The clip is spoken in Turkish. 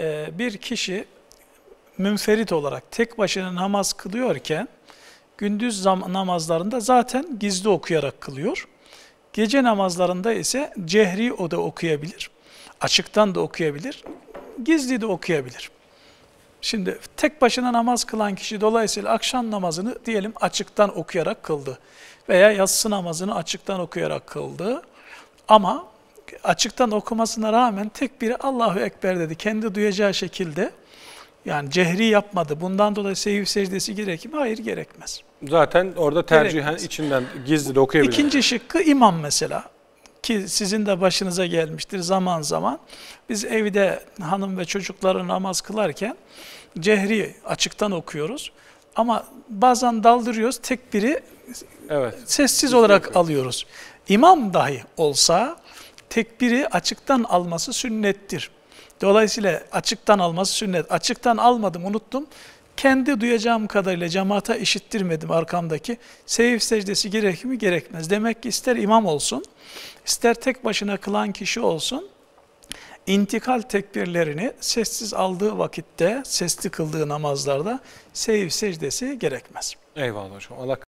Ee, bir kişi münferit olarak tek başına namaz kılıyorken gündüz namazlarında zaten gizli okuyarak kılıyor. Gece namazlarında ise cehri o da okuyabilir. Açıktan da okuyabilir. Gizli de okuyabilir. Şimdi tek başına namaz kılan kişi dolayısıyla akşam namazını diyelim açıktan okuyarak kıldı. Veya yatsı namazını açıktan okuyarak kıldı. Ama açıktan okumasına rağmen tek biri Allahu Ekber dedi. Kendi duyacağı şekilde yani cehri yapmadı. Bundan dolayı sehiv secdesi gerekir mi? Hayır gerekmez. Zaten orada tercihen gerekmez. içinden gizli de okuyabilir. İkinci şıkkı imam mesela. Ki sizin de başınıza gelmiştir zaman zaman. Biz evde hanım ve çocukları namaz kılarken cehri açıktan okuyoruz. Ama bazen daldırıyoruz tekbiri evet. sessiz olarak yapıyoruz. alıyoruz. İmam dahi olsa tekbiri açıktan alması sünnettir. Dolayısıyla açıktan alması sünnet. Açıktan almadım, unuttum. Kendi duyacağım kadarıyla cemaata işittirmedim arkamdaki. Seyif secdesi gerek mi gerekmez. Demek ki ister imam olsun, ister tek başına kılan kişi olsun, intikal tekbirlerini sessiz aldığı vakitte, sesli kıldığı namazlarda seyif secdesi gerekmez. Eyvallah hocam. Allah